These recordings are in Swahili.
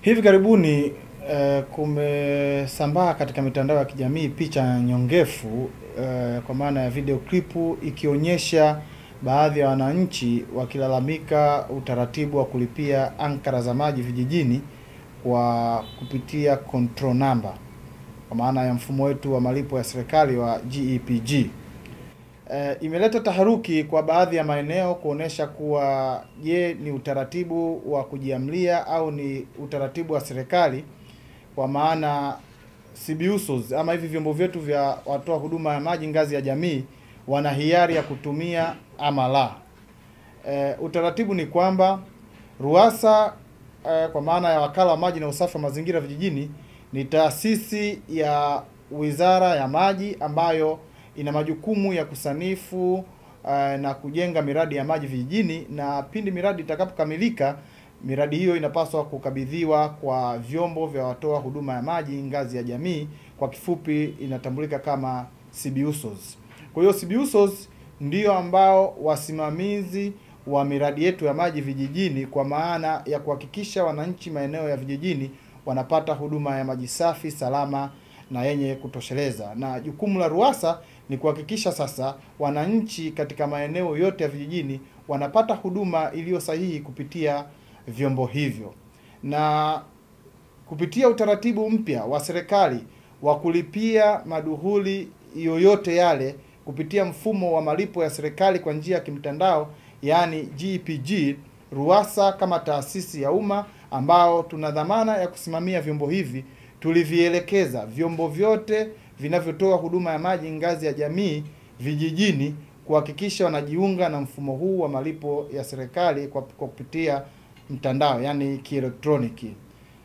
Hivi karibuni uh, kumesambaa katika mitandao ya kijamii picha nyongefu uh, kwa maana ya video clip ikionyesha baadhi ya wananchi wakilalamika utaratibu wa kulipia ankara za maji vijijini kwa kupitia control number, kwa maana ya mfumo wetu wa malipo ya serikali wa GePG. E E, eh, imeleta taharuki kwa baadhi ya maeneo kuonesha kuwa je, ni utaratibu wa kujiamlia au ni utaratibu wa serikali, kwa maana CBUSOs ama hivi vyombo vyetu vya watoa huduma ya maji ngazi ya jamii wana hiari ya kutumia ama la. E, utaratibu ni kwamba RUWASA e, eh, kwa maana ya wakala wa maji na usafi wa mazingira vijijini ni taasisi ya Wizara ya Maji ambayo ina majukumu ya kusanifu uh, na kujenga miradi ya maji vijijini, na pindi miradi itakapokamilika, miradi hiyo inapaswa kukabidhiwa kwa vyombo vya watoa huduma ya maji ngazi ya jamii, kwa kifupi inatambulika kama CBUSOs. Kwa hiyo CBUSOs ndio ambao wasimamizi wa miradi yetu ya maji vijijini, kwa maana ya kuhakikisha wananchi maeneo ya vijijini wanapata huduma ya maji safi, salama na yenye kutosheleza. Na jukumu la RUWASA ni kuhakikisha sasa wananchi katika maeneo yote ya vijijini wanapata huduma iliyo sahihi kupitia vyombo hivyo, na kupitia utaratibu mpya wa serikali wa kulipia maduhuli yoyote yale kupitia mfumo wa malipo ya serikali kwa njia ya kimtandao, yaani GPG. RUWASA kama taasisi ya umma ambao tuna dhamana ya kusimamia vyombo hivi, tulivielekeza vyombo vyote vinavyotoa huduma ya maji ngazi ya jamii vijijini kuhakikisha wanajiunga na mfumo huu wa malipo ya serikali kwa kupitia mtandao, yani kielektroniki.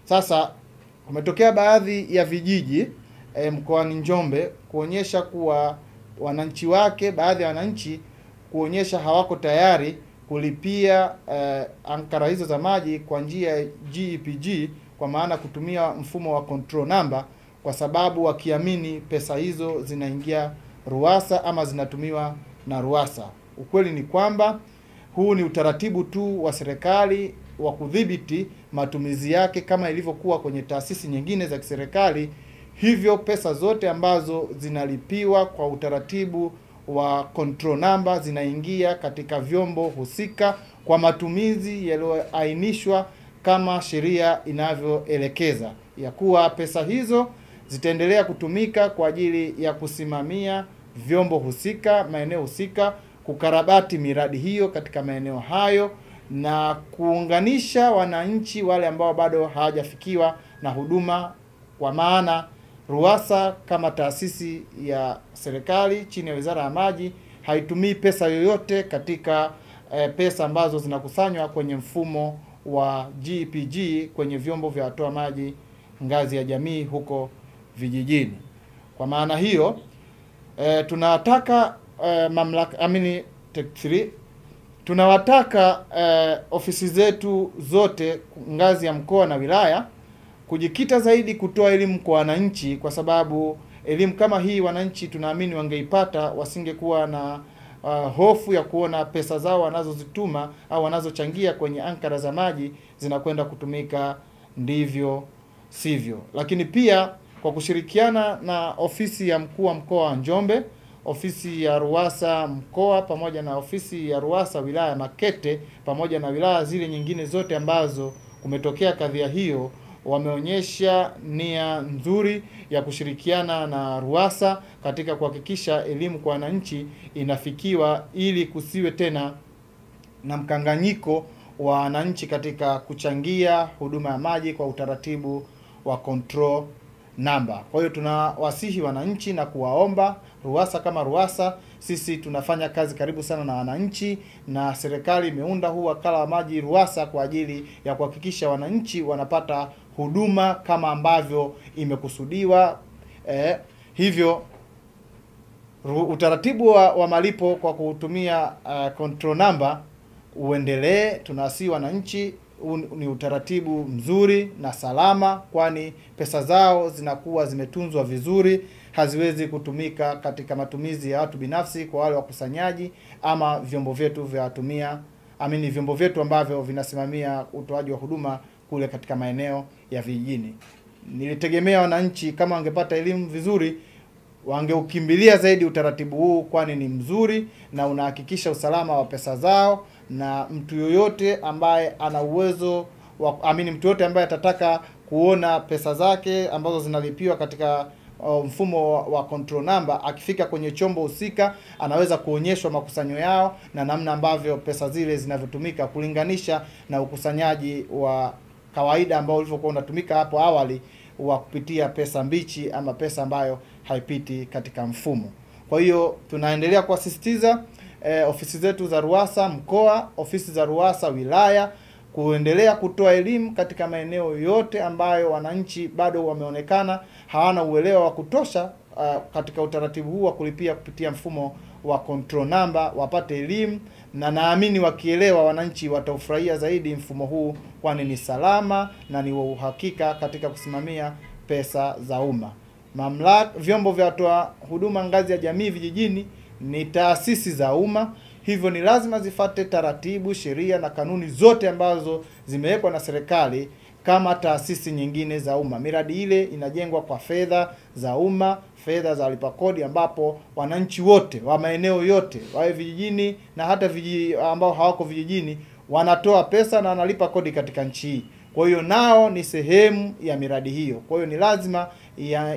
Sasa kumetokea baadhi ya vijiji e, mkoani Njombe kuonyesha kuwa wananchi wake, baadhi ya wananchi kuonyesha hawako tayari kulipia e, ankara hizo za maji kwa njia ya GEPG, e kwa maana kutumia mfumo wa control number kwa sababu wakiamini pesa hizo zinaingia Ruwasa ama zinatumiwa na Ruwasa. Ukweli ni kwamba huu ni utaratibu tu wa serikali wa kudhibiti matumizi yake kama ilivyokuwa kwenye taasisi nyingine za kiserikali. Hivyo pesa zote ambazo zinalipiwa kwa utaratibu wa control number zinaingia katika vyombo husika kwa matumizi yaliyoainishwa kama sheria inavyoelekeza ya kuwa pesa hizo zitaendelea kutumika kwa ajili ya kusimamia vyombo husika, maeneo husika, kukarabati miradi hiyo katika maeneo hayo na kuunganisha wananchi wale ambao bado hawajafikiwa na huduma, kwa maana RUWASA kama taasisi ya serikali chini ya Wizara ya Maji haitumii pesa yoyote katika e, pesa ambazo zinakusanywa kwenye mfumo wa GPG kwenye vyombo vya watoa maji ngazi ya jamii huko vijijini. Kwa maana hiyo e, tunataka e, mamlaka amini Tech 3 tunawataka e, ofisi zetu zote ngazi ya mkoa na wilaya kujikita zaidi kutoa elimu kwa wananchi, kwa sababu elimu kama hii wananchi tunaamini wangeipata, wasingekuwa na uh, hofu ya kuona pesa zao wanazozituma au wanazochangia kwenye ankara za maji zinakwenda kutumika ndivyo sivyo. Lakini pia kwa kushirikiana na ofisi ya mkuu wa mkoa wa Njombe, ofisi ya Ruwasa mkoa pamoja na ofisi ya Ruwasa wilaya ya Makete pamoja na wilaya zile nyingine zote ambazo kumetokea kadhia hiyo, wameonyesha nia nzuri ya kushirikiana na Ruwasa katika kuhakikisha elimu kwa wananchi inafikiwa ili kusiwe tena na mkanganyiko wa wananchi katika kuchangia huduma ya maji kwa utaratibu wa control namba. Kwa hiyo tunawasihi wananchi na kuwaomba RUWASA kama RUWASA, sisi tunafanya kazi karibu sana na wananchi, na serikali imeunda huu wakala wa maji RUWASA kwa ajili ya kuhakikisha wananchi wanapata huduma kama ambavyo imekusudiwa. Eh, hivyo utaratibu wa, wa malipo kwa kutumia uh, control number uendelee. Tunawasihi wananchi ni utaratibu mzuri na salama, kwani pesa zao zinakuwa zimetunzwa vizuri, haziwezi kutumika katika matumizi ya watu binafsi, kwa wale wakusanyaji ama vyombo vyetu vya watumia amini, vyombo vyetu ambavyo vinasimamia utoaji wa huduma kule katika maeneo ya vijijini. Nilitegemea wananchi kama wangepata elimu vizuri wangeukimbilia zaidi utaratibu huu, kwani ni mzuri na unahakikisha usalama wa pesa zao na mtu yoyote ambaye ana uwezo wa amini, mtu yoyote ambaye atataka kuona pesa zake ambazo zinalipiwa katika uh, mfumo wa, wa control number, akifika kwenye chombo husika anaweza kuonyeshwa makusanyo yao na namna ambavyo pesa zile zinavyotumika kulinganisha na ukusanyaji wa kawaida ambao ulivyokuwa unatumika hapo awali wa kupitia pesa mbichi ama pesa ambayo haipiti katika mfumo. Kwa hiyo tunaendelea kuwasisitiza eh, ofisi zetu za RUWASA mkoa, ofisi za RUWASA wilaya kuendelea kutoa elimu katika maeneo yote ambayo wananchi bado wameonekana hawana uelewa wa kutosha uh, katika utaratibu huu wa kulipia kupitia mfumo wa control number, wapate elimu, na naamini wakielewa, wananchi wataufurahia zaidi mfumo huu, kwani ni salama na ni wa uhakika katika kusimamia pesa za umma. Mamlaka, vyombo vya watoa huduma ngazi ya jamii vijijini ni taasisi za umma, hivyo ni lazima zifate taratibu, sheria na kanuni zote ambazo zimewekwa na serikali kama taasisi nyingine za umma. Miradi ile inajengwa kwa fedha za umma, fedha za kodi ambapo wananchi wote wa maeneo yote wawe vijijini na hata vijiji ambao hawako vijijini wanatoa pesa na wanalipa kodi katika nchi hii. Kwa hiyo nao ni sehemu ya miradi hiyo. Kwa hiyo ni lazima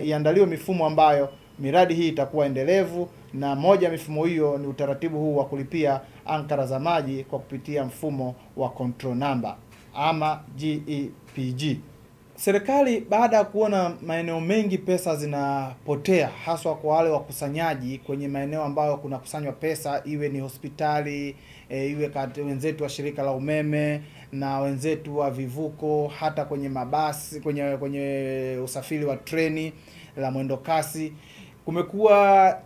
iandaliwe mifumo ambayo Miradi hii itakuwa endelevu na moja ya mifumo hiyo ni utaratibu huu wa kulipia ankara za maji kwa kupitia mfumo wa control number ama GEPG. E Serikali baada ya kuona maeneo mengi pesa zinapotea, haswa kwa wale wakusanyaji kwenye maeneo ambayo kunakusanywa pesa, iwe ni hospitali e, iwe kati wenzetu wa shirika la umeme na wenzetu wa vivuko, hata kwenye mabasi, kwenye kwenye usafiri wa treni la mwendo kasi kumekuwa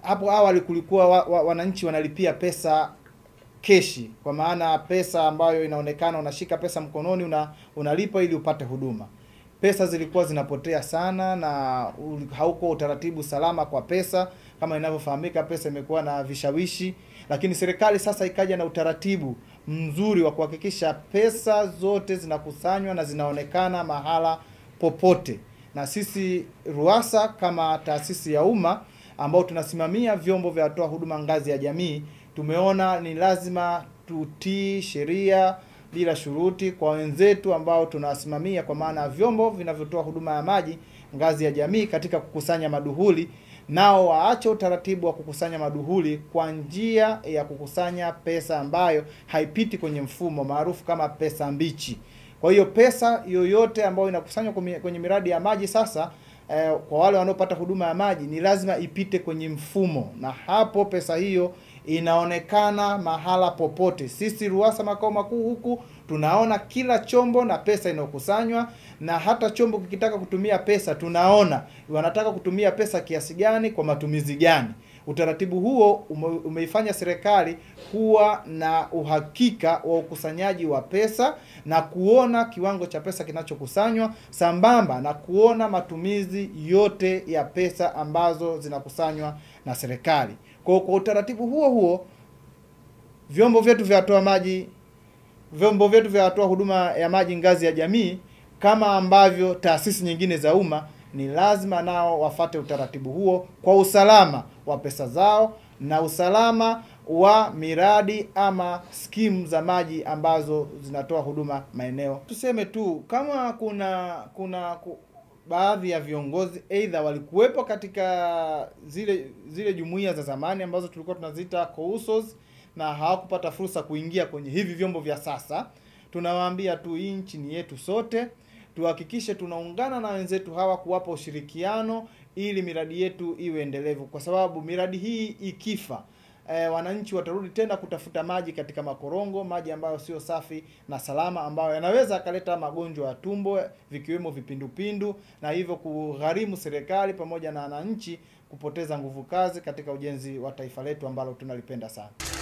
hapo awali kulikuwa wa, wa, wananchi wanalipia pesa keshi, kwa maana pesa ambayo inaonekana unashika pesa mkononi una, unalipa ili upate huduma. Pesa zilikuwa zinapotea sana na hauko utaratibu salama kwa pesa. Kama inavyofahamika, pesa imekuwa na vishawishi, lakini serikali sasa ikaja na utaratibu mzuri wa kuhakikisha pesa zote zinakusanywa na zinaonekana mahala popote na sisi RUWASA kama taasisi ya umma ambao tunasimamia vyombo vya watoa huduma ngazi ya jamii, tumeona ni lazima tutii sheria bila shuruti kwa wenzetu ambao tunawasimamia, kwa maana vyombo vinavyotoa huduma ya maji ngazi ya jamii katika kukusanya maduhuli, nao waache utaratibu wa kukusanya maduhuli kwa njia ya kukusanya pesa ambayo haipiti kwenye mfumo maarufu kama pesa mbichi. Kwa hiyo pesa yoyote ambayo inakusanywa kwenye miradi ya maji sasa eh, kwa wale wanaopata huduma ya maji ni lazima ipite kwenye mfumo, na hapo pesa hiyo inaonekana mahala popote. Sisi RUWASA makao makuu huku tunaona kila chombo na pesa inayokusanywa, na hata chombo kikitaka kutumia pesa tunaona wanataka kutumia pesa kiasi gani kwa matumizi gani. Utaratibu huo umeifanya serikali kuwa na uhakika wa ukusanyaji wa pesa na kuona kiwango cha pesa kinachokusanywa sambamba na kuona matumizi yote ya pesa ambazo zinakusanywa na serikali. Kwa kwa utaratibu huo huo, vyombo vyetu vya watoa maji, vyombo vyetu vya watoa huduma ya maji ngazi ya jamii, kama ambavyo taasisi nyingine za umma ni lazima nao wafate utaratibu huo kwa usalama wa pesa zao na usalama wa miradi ama skimu za maji ambazo zinatoa huduma maeneo. Tuseme tu kama kuna kuna ku, baadhi ya viongozi aidha walikuwepo katika zile zile jumuiya za zamani ambazo tulikuwa tunaziita COUSOS na hawakupata fursa kuingia kwenye hivi vyombo vya sasa, tunawaambia tu hii nchi ni yetu sote tuhakikishe tunaungana na wenzetu hawa kuwapa ushirikiano ili miradi yetu iwe endelevu, kwa sababu miradi hii ikifa e, wananchi watarudi tena kutafuta maji katika makorongo, maji ambayo sio safi na salama, ambayo yanaweza akaleta magonjwa ya tumbo vikiwemo vipindupindu, na hivyo kugharimu serikali pamoja na wananchi kupoteza nguvu kazi katika ujenzi wa taifa letu ambalo tunalipenda sana.